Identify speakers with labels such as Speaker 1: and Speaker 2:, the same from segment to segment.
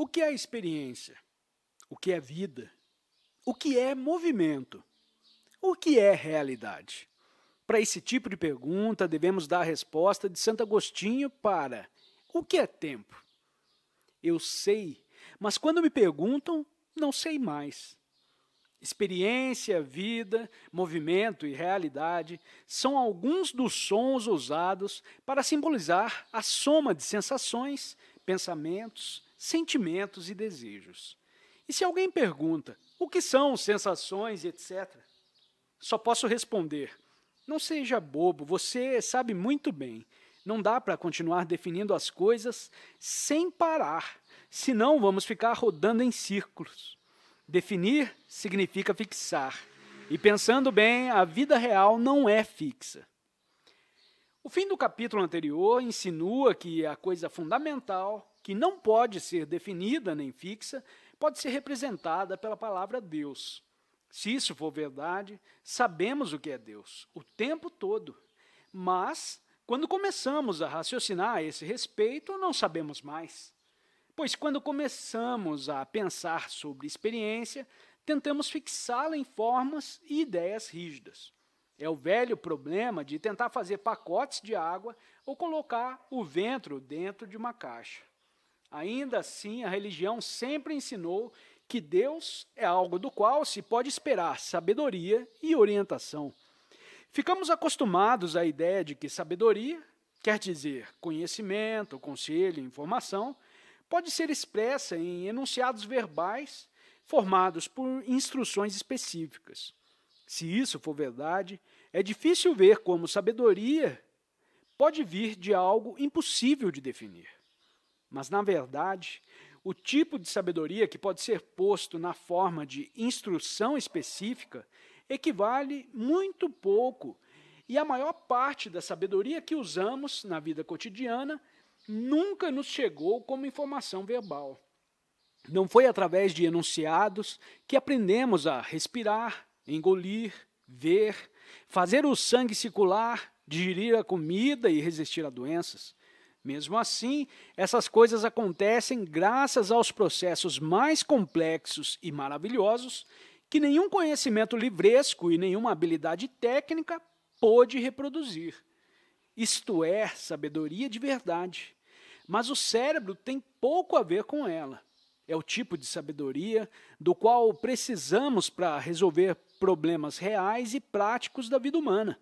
Speaker 1: O que é experiência? O que é vida? O que é movimento? O que é realidade? Para esse tipo de pergunta, devemos dar a resposta de Santo Agostinho para o que é tempo? Eu sei, mas quando me perguntam, não sei mais. Experiência, vida, movimento e realidade são alguns dos sons usados para simbolizar a soma de sensações, pensamentos, sentimentos e desejos. E se alguém pergunta o que são sensações, etc., só posso responder: não seja bobo, você sabe muito bem. Não dá para continuar definindo as coisas sem parar, senão vamos ficar rodando em círculos. Definir significa fixar. E pensando bem, a vida real não é fixa. O fim do capítulo anterior insinua que a coisa fundamental que não pode ser definida nem fixa, pode ser representada pela palavra Deus. Se isso for verdade, sabemos o que é Deus o tempo todo. Mas, quando começamos a raciocinar a esse respeito, não sabemos mais. Pois, quando começamos a pensar sobre experiência, tentamos fixá-la em formas e ideias rígidas. É o velho problema de tentar fazer pacotes de água ou colocar o ventre dentro de uma caixa. Ainda assim, a religião sempre ensinou que Deus é algo do qual se pode esperar sabedoria e orientação. Ficamos acostumados à ideia de que sabedoria quer dizer conhecimento, conselho, informação, pode ser expressa em enunciados verbais formados por instruções específicas. Se isso for verdade, é difícil ver como sabedoria pode vir de algo impossível de definir. Mas, na verdade, o tipo de sabedoria que pode ser posto na forma de instrução específica equivale muito pouco, e a maior parte da sabedoria que usamos na vida cotidiana nunca nos chegou como informação verbal. Não foi através de enunciados que aprendemos a respirar, engolir, ver, fazer o sangue circular, digerir a comida e resistir a doenças. Mesmo assim, essas coisas acontecem graças aos processos mais complexos e maravilhosos que nenhum conhecimento livresco e nenhuma habilidade técnica pôde reproduzir. Isto é sabedoria de verdade. Mas o cérebro tem pouco a ver com ela. É o tipo de sabedoria do qual precisamos para resolver problemas reais e práticos da vida humana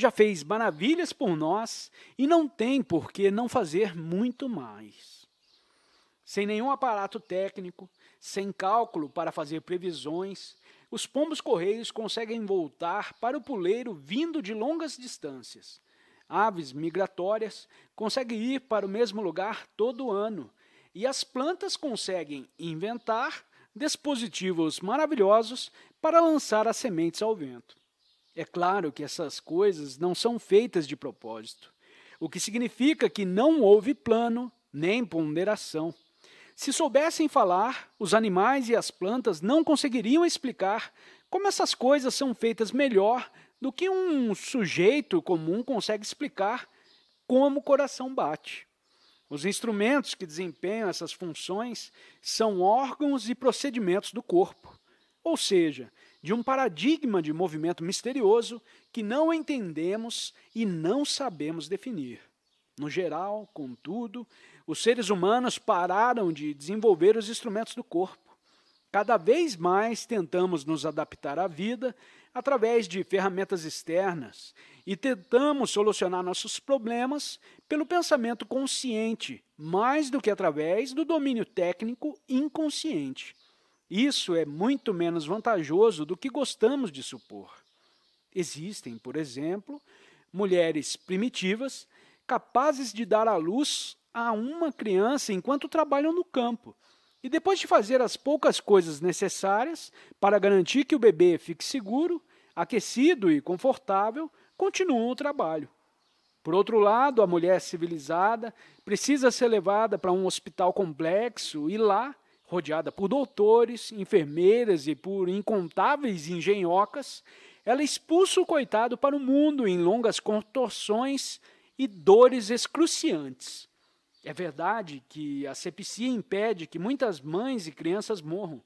Speaker 1: já fez maravilhas por nós e não tem por que não fazer muito mais. Sem nenhum aparato técnico, sem cálculo para fazer previsões, os pombos correios conseguem voltar para o puleiro vindo de longas distâncias. Aves migratórias conseguem ir para o mesmo lugar todo ano e as plantas conseguem inventar dispositivos maravilhosos para lançar as sementes ao vento. É claro que essas coisas não são feitas de propósito, o que significa que não houve plano nem ponderação. Se soubessem falar, os animais e as plantas não conseguiriam explicar como essas coisas são feitas melhor do que um sujeito comum consegue explicar como o coração bate. Os instrumentos que desempenham essas funções são órgãos e procedimentos do corpo. Ou seja, de um paradigma de movimento misterioso que não entendemos e não sabemos definir. No geral, contudo, os seres humanos pararam de desenvolver os instrumentos do corpo. Cada vez mais tentamos nos adaptar à vida através de ferramentas externas e tentamos solucionar nossos problemas pelo pensamento consciente, mais do que através do domínio técnico inconsciente. Isso é muito menos vantajoso do que gostamos de supor. Existem, por exemplo, mulheres primitivas capazes de dar à luz a uma criança enquanto trabalham no campo. E depois de fazer as poucas coisas necessárias para garantir que o bebê fique seguro, aquecido e confortável, continuam o trabalho. Por outro lado, a mulher civilizada precisa ser levada para um hospital complexo e lá rodeada por doutores, enfermeiras e por incontáveis engenhocas, ela expulsa o coitado para o mundo em longas contorções e dores excruciantes. É verdade que a sepsia impede que muitas mães e crianças morram,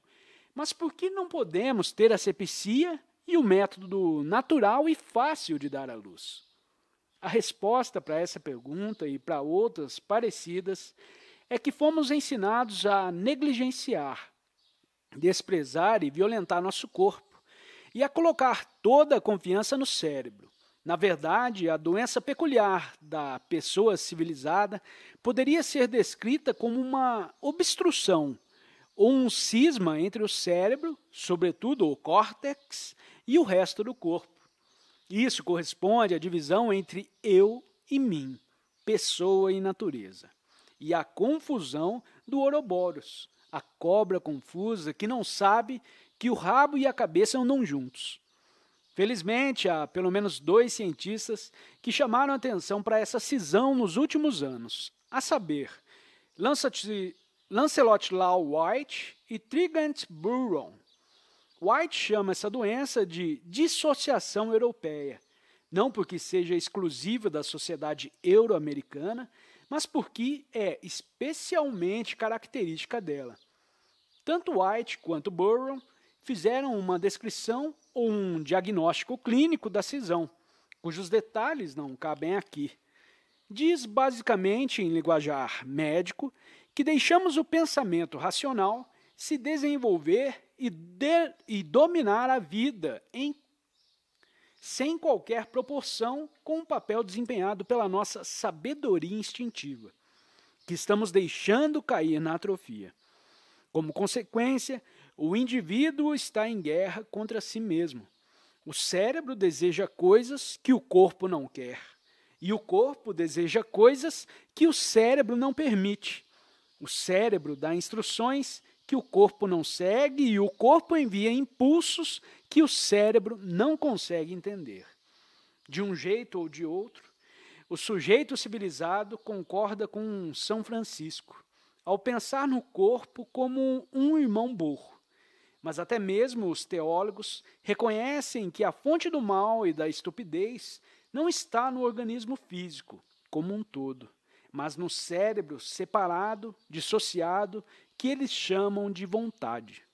Speaker 1: mas por que não podemos ter a sepsia e o método natural e fácil de dar à luz? A resposta para essa pergunta e para outras parecidas é que fomos ensinados a negligenciar, desprezar e violentar nosso corpo e a colocar toda a confiança no cérebro. Na verdade, a doença peculiar da pessoa civilizada poderia ser descrita como uma obstrução ou um cisma entre o cérebro, sobretudo o córtex, e o resto do corpo. Isso corresponde à divisão entre eu e mim, pessoa e natureza e a confusão do Ouroboros, a cobra confusa que não sabe que o rabo e a cabeça andam juntos. Felizmente, há pelo menos dois cientistas que chamaram atenção para essa cisão nos últimos anos, a saber, Lancelot Lau White e Trigant Buron. White chama essa doença de dissociação europeia, não porque seja exclusiva da sociedade euro-americana, mas porque é especialmente característica dela. Tanto White quanto Burrow fizeram uma descrição ou um diagnóstico clínico da cisão, cujos detalhes não cabem aqui. Diz basicamente, em linguajar médico, que deixamos o pensamento racional se desenvolver e, de, e dominar a vida em sem qualquer proporção com o papel desempenhado pela nossa sabedoria instintiva, que estamos deixando cair na atrofia. Como consequência, o indivíduo está em guerra contra si mesmo. O cérebro deseja coisas que o corpo não quer, e o corpo deseja coisas que o cérebro não permite. O cérebro dá instruções que o corpo não segue e o corpo envia impulsos que o cérebro não consegue entender. De um jeito ou de outro, o sujeito civilizado concorda com São Francisco ao pensar no corpo como um irmão burro. Mas até mesmo os teólogos reconhecem que a fonte do mal e da estupidez não está no organismo físico como um todo, mas no cérebro separado, dissociado, que eles chamam de vontade.